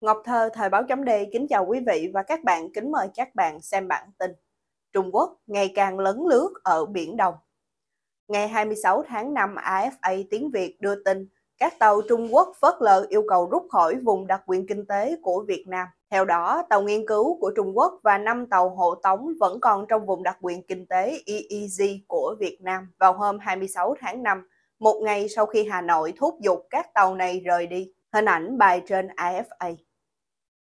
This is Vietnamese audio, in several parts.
Ngọc Thơ, Thời báo chấm Đề kính chào quý vị và các bạn, kính mời các bạn xem bản tin. Trung Quốc ngày càng lấn lướt ở Biển Đông. Ngày 26 tháng 5, AFA tiếng Việt đưa tin các tàu Trung Quốc phớt lờ yêu cầu rút khỏi vùng đặc quyền kinh tế của Việt Nam. Theo đó, tàu nghiên cứu của Trung Quốc và 5 tàu hộ tống vẫn còn trong vùng đặc quyền kinh tế EEZ của Việt Nam vào hôm 26 tháng 5, một ngày sau khi Hà Nội thúc giục các tàu này rời đi. Hình ảnh bài trên AFA.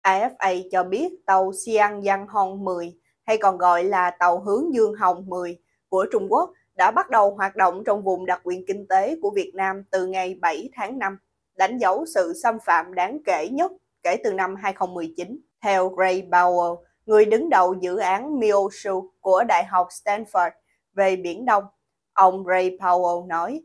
AFA cho biết tàu Xiang Giang Hong 10, hay còn gọi là tàu Hướng Dương Hồng 10 của Trung Quốc đã bắt đầu hoạt động trong vùng đặc quyền kinh tế của Việt Nam từ ngày 7 tháng 5, đánh dấu sự xâm phạm đáng kể nhất kể từ năm 2019. Theo Ray Powell, người đứng đầu dự án MiOSU của Đại học Stanford về Biển Đông, ông Ray Powell nói,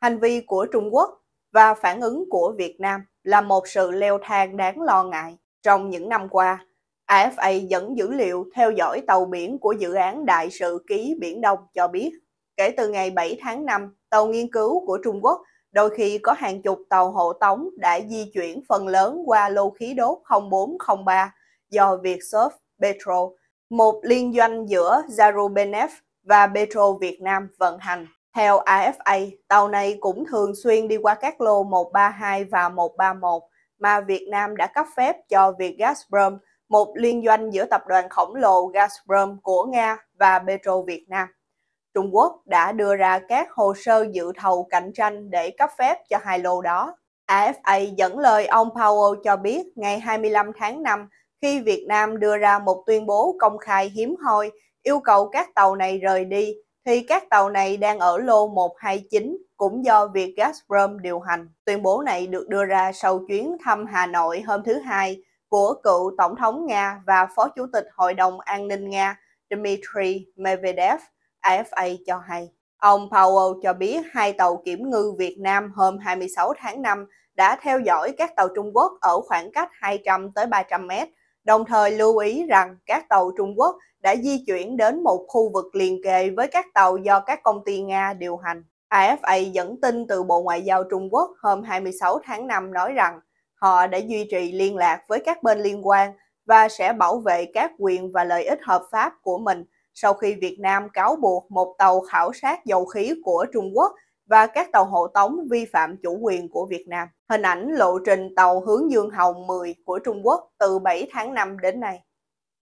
hành vi của Trung Quốc và phản ứng của Việt Nam là một sự leo thang đáng lo ngại trong những năm qua, AFA dẫn dữ liệu theo dõi tàu biển của dự án Đại sự ký Biển Đông cho biết, kể từ ngày 7 tháng 5, tàu nghiên cứu của Trung Quốc đôi khi có hàng chục tàu hộ tống đã di chuyển phần lớn qua lô khí đốt 0403 do Vietsurf Petro, một liên doanh giữa Zarubnev và Petro Việt Nam vận hành. Theo AFA, tàu này cũng thường xuyên đi qua các lô 132 và 131 mà Việt Nam đã cấp phép cho việc Gazprom, một liên doanh giữa tập đoàn khổng lồ Gazprom của Nga và Petro Việt Nam. Trung Quốc đã đưa ra các hồ sơ dự thầu cạnh tranh để cấp phép cho hai lô đó. AFA dẫn lời ông Powell cho biết ngày 25 tháng 5 khi Việt Nam đưa ra một tuyên bố công khai hiếm hoi yêu cầu các tàu này rời đi thì các tàu này đang ở lô 129 cũng do việc Gazprom điều hành. Tuyên bố này được đưa ra sau chuyến thăm Hà Nội hôm thứ Hai của cựu Tổng thống Nga và Phó Chủ tịch Hội đồng An ninh Nga Dmitry Medvedev, AFA cho hay. Ông Powell cho biết hai tàu kiểm ngư Việt Nam hôm 26 tháng 5 đã theo dõi các tàu Trung Quốc ở khoảng cách 200 tới 300 mét, đồng thời lưu ý rằng các tàu Trung Quốc đã di chuyển đến một khu vực liền kề với các tàu do các công ty Nga điều hành. AFA dẫn tin từ Bộ Ngoại giao Trung Quốc hôm 26 tháng 5 nói rằng họ đã duy trì liên lạc với các bên liên quan và sẽ bảo vệ các quyền và lợi ích hợp pháp của mình sau khi Việt Nam cáo buộc một tàu khảo sát dầu khí của Trung Quốc và các tàu hộ tống vi phạm chủ quyền của Việt Nam. Hình ảnh lộ trình tàu hướng Dương Hồng 10 của Trung Quốc từ 7 tháng 5 đến nay.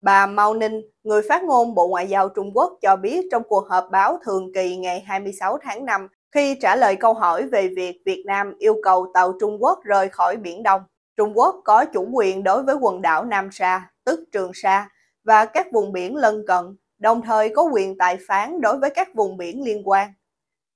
Bà Mao Ninh, người phát ngôn Bộ Ngoại giao Trung Quốc cho biết trong cuộc họp báo thường kỳ ngày 26 tháng 5 khi trả lời câu hỏi về việc Việt Nam yêu cầu tàu Trung Quốc rời khỏi Biển Đông. Trung Quốc có chủ quyền đối với quần đảo Nam Sa, tức Trường Sa, và các vùng biển lân cận, đồng thời có quyền tài phán đối với các vùng biển liên quan.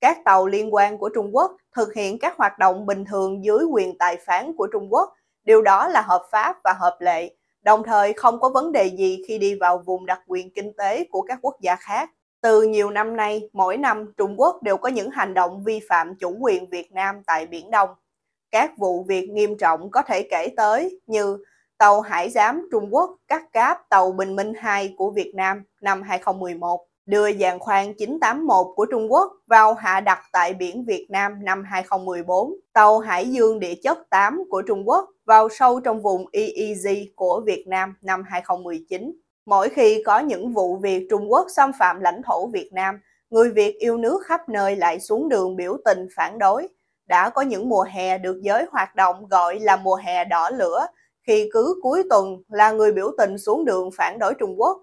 Các tàu liên quan của Trung Quốc thực hiện các hoạt động bình thường dưới quyền tài phán của Trung Quốc, điều đó là hợp pháp và hợp lệ, đồng thời không có vấn đề gì khi đi vào vùng đặc quyền kinh tế của các quốc gia khác. Từ nhiều năm nay, mỗi năm Trung Quốc đều có những hành động vi phạm chủ quyền Việt Nam tại Biển Đông. Các vụ việc nghiêm trọng có thể kể tới như tàu Hải Giám Trung Quốc cắt cáp tàu Bình Minh 2 của Việt Nam năm 2011, đưa giàn khoan 981 của Trung Quốc vào hạ đặt tại biển Việt Nam năm 2014, tàu Hải dương địa chất 8 của Trung Quốc vào sâu trong vùng EEZ của Việt Nam năm 2019. Mỗi khi có những vụ việc Trung Quốc xâm phạm lãnh thổ Việt Nam, người Việt yêu nước khắp nơi lại xuống đường biểu tình phản đối. Đã có những mùa hè được giới hoạt động gọi là mùa hè đỏ lửa, khi cứ cuối tuần là người biểu tình xuống đường phản đối Trung Quốc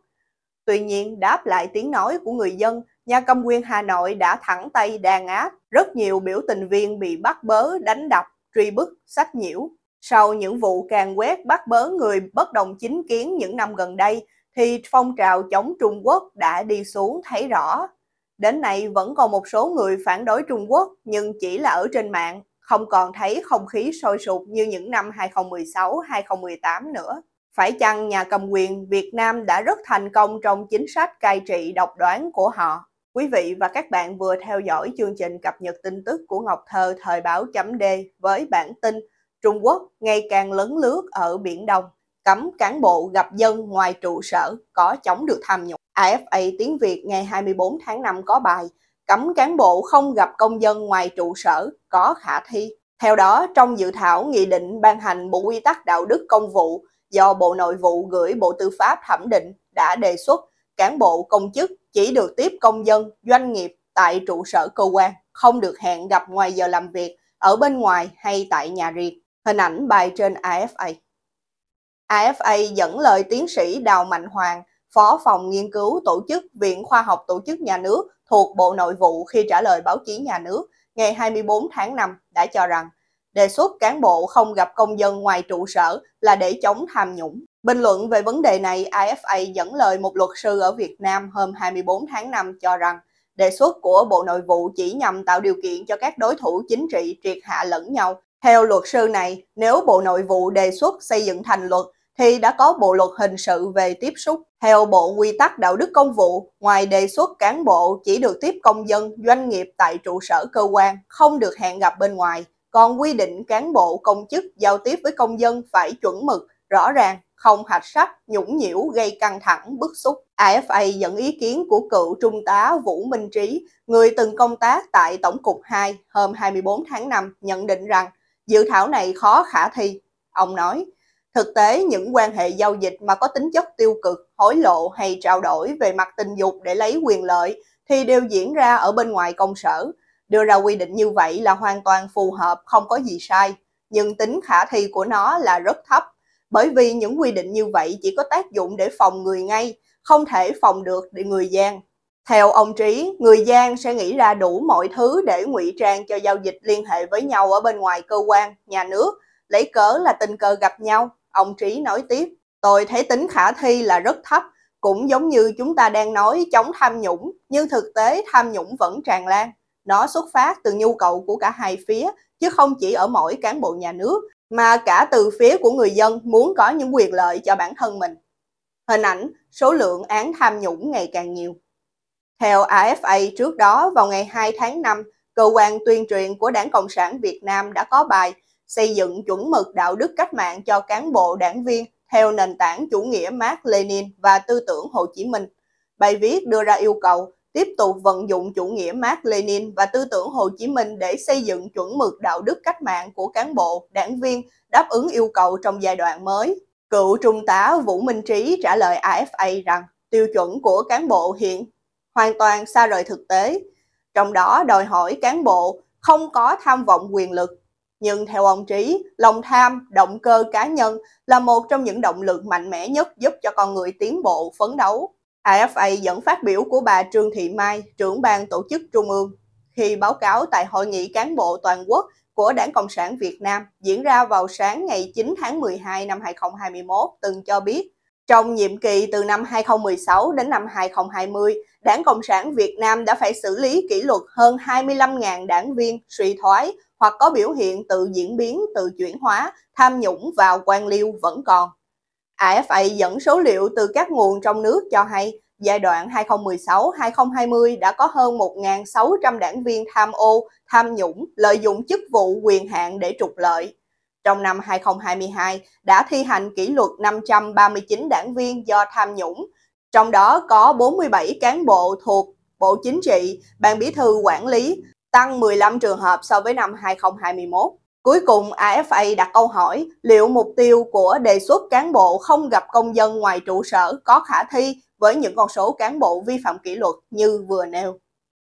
Tuy nhiên, đáp lại tiếng nói của người dân, nhà cầm quyền Hà Nội đã thẳng tay đàn áp. Rất nhiều biểu tình viên bị bắt bớ, đánh đập, truy bức, sách nhiễu. Sau những vụ càng quét bắt bớ người bất đồng chính kiến những năm gần đây, thì phong trào chống Trung Quốc đã đi xuống thấy rõ. Đến nay vẫn còn một số người phản đối Trung Quốc nhưng chỉ là ở trên mạng, không còn thấy không khí sôi sục như những năm 2016-2018 nữa. Phải chăng nhà cầm quyền Việt Nam đã rất thành công trong chính sách cai trị độc đoán của họ? Quý vị và các bạn vừa theo dõi chương trình cập nhật tin tức của Ngọc Thơ thời báo chấm D với bản tin Trung Quốc ngày càng lớn lướt ở Biển Đông, cấm cán bộ gặp dân ngoài trụ sở có chống được tham nhũng. AFA Tiếng Việt ngày 24 tháng 5 có bài Cấm cán bộ không gặp công dân ngoài trụ sở có khả thi. Theo đó, trong dự thảo nghị định ban hành Bộ Quy tắc Đạo đức Công vụ do Bộ Nội vụ gửi Bộ Tư pháp thẩm định đã đề xuất cán bộ công chức chỉ được tiếp công dân, doanh nghiệp tại trụ sở cơ quan, không được hẹn gặp ngoài giờ làm việc, ở bên ngoài hay tại nhà riêng. Hình ảnh bài trên AFA. AFA dẫn lời tiến sĩ Đào Mạnh Hoàng, Phó phòng nghiên cứu tổ chức Viện Khoa học Tổ chức Nhà nước thuộc Bộ Nội vụ khi trả lời báo chí nhà nước ngày 24 tháng 5 đã cho rằng đề xuất cán bộ không gặp công dân ngoài trụ sở là để chống tham nhũng. Bình luận về vấn đề này, IFA dẫn lời một luật sư ở Việt Nam hôm 24 tháng 5 cho rằng đề xuất của Bộ Nội vụ chỉ nhằm tạo điều kiện cho các đối thủ chính trị triệt hạ lẫn nhau. Theo luật sư này, nếu Bộ Nội vụ đề xuất xây dựng thành luật thì đã có bộ luật hình sự về tiếp xúc. Theo Bộ Quy tắc Đạo đức Công vụ, ngoài đề xuất cán bộ chỉ được tiếp công dân, doanh nghiệp tại trụ sở cơ quan, không được hẹn gặp bên ngoài còn quy định cán bộ công chức giao tiếp với công dân phải chuẩn mực, rõ ràng, không hạch sách, nhũng nhiễu gây căng thẳng, bức xúc. AFA dẫn ý kiến của cựu Trung tá Vũ Minh Trí, người từng công tác tại Tổng cục 2 hôm 24 tháng 5 nhận định rằng dự thảo này khó khả thi. Ông nói, thực tế những quan hệ giao dịch mà có tính chất tiêu cực, hối lộ hay trao đổi về mặt tình dục để lấy quyền lợi thì đều diễn ra ở bên ngoài công sở, đưa ra quy định như vậy là hoàn toàn phù hợp, không có gì sai, nhưng tính khả thi của nó là rất thấp, bởi vì những quy định như vậy chỉ có tác dụng để phòng người ngay, không thể phòng được người gian. Theo ông Trí, người gian sẽ nghĩ ra đủ mọi thứ để ngụy trang cho giao dịch liên hệ với nhau ở bên ngoài cơ quan, nhà nước, lấy cớ là tình cờ gặp nhau. Ông Trí nói tiếp, tôi thấy tính khả thi là rất thấp, cũng giống như chúng ta đang nói chống tham nhũng, nhưng thực tế tham nhũng vẫn tràn lan nó xuất phát từ nhu cầu của cả hai phía chứ không chỉ ở mỗi cán bộ nhà nước mà cả từ phía của người dân muốn có những quyền lợi cho bản thân mình. Hình ảnh số lượng án tham nhũng ngày càng nhiều. Theo AFA trước đó vào ngày 2 tháng 5, cơ quan tuyên truyền của Đảng Cộng sản Việt Nam đã có bài xây dựng chuẩn mực đạo đức cách mạng cho cán bộ đảng viên theo nền tảng chủ nghĩa Mark Lenin và tư tưởng Hồ Chí Minh. Bài viết đưa ra yêu cầu tiếp tục vận dụng chủ nghĩa Mark Lenin và tư tưởng Hồ Chí Minh để xây dựng chuẩn mực đạo đức cách mạng của cán bộ, đảng viên đáp ứng yêu cầu trong giai đoạn mới. Cựu Trung tá Vũ Minh Trí trả lời AFA rằng tiêu chuẩn của cán bộ hiện hoàn toàn xa rời thực tế, trong đó đòi hỏi cán bộ không có tham vọng quyền lực. Nhưng theo ông Trí, lòng tham, động cơ cá nhân là một trong những động lực mạnh mẽ nhất giúp cho con người tiến bộ, phấn đấu AFA dẫn phát biểu của bà Trương Thị Mai, trưởng ban tổ chức Trung ương, khi báo cáo tại Hội nghị cán bộ toàn quốc của Đảng Cộng sản Việt Nam diễn ra vào sáng ngày 9 tháng 12 năm 2021 từng cho biết trong nhiệm kỳ từ năm 2016 đến năm 2020, Đảng Cộng sản Việt Nam đã phải xử lý kỷ luật hơn 25.000 đảng viên suy thoái hoặc có biểu hiện tự diễn biến, tự chuyển hóa, tham nhũng và quan liêu vẫn còn. AFA dẫn số liệu từ các nguồn trong nước cho hay, giai đoạn 2016-2020 đã có hơn 1.600 đảng viên tham ô, tham nhũng, lợi dụng chức vụ quyền hạn để trục lợi. Trong năm 2022 đã thi hành kỷ luật 539 đảng viên do tham nhũng, trong đó có 47 cán bộ thuộc Bộ Chính trị, Ban Bí thư quản lý, tăng 15 trường hợp so với năm 2021. Cuối cùng, AFA đặt câu hỏi liệu mục tiêu của đề xuất cán bộ không gặp công dân ngoài trụ sở có khả thi với những con số cán bộ vi phạm kỷ luật như vừa nêu.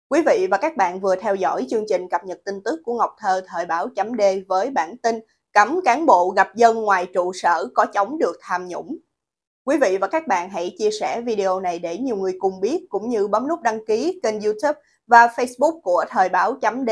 Quý vị và các bạn vừa theo dõi chương trình cập nhật tin tức của Ngọc Thơ thời báo chấm D với bản tin cấm cán bộ gặp dân ngoài trụ sở có chống được tham nhũng. Quý vị và các bạn hãy chia sẻ video này để nhiều người cùng biết cũng như bấm nút đăng ký kênh youtube và facebook của thời báo chấm D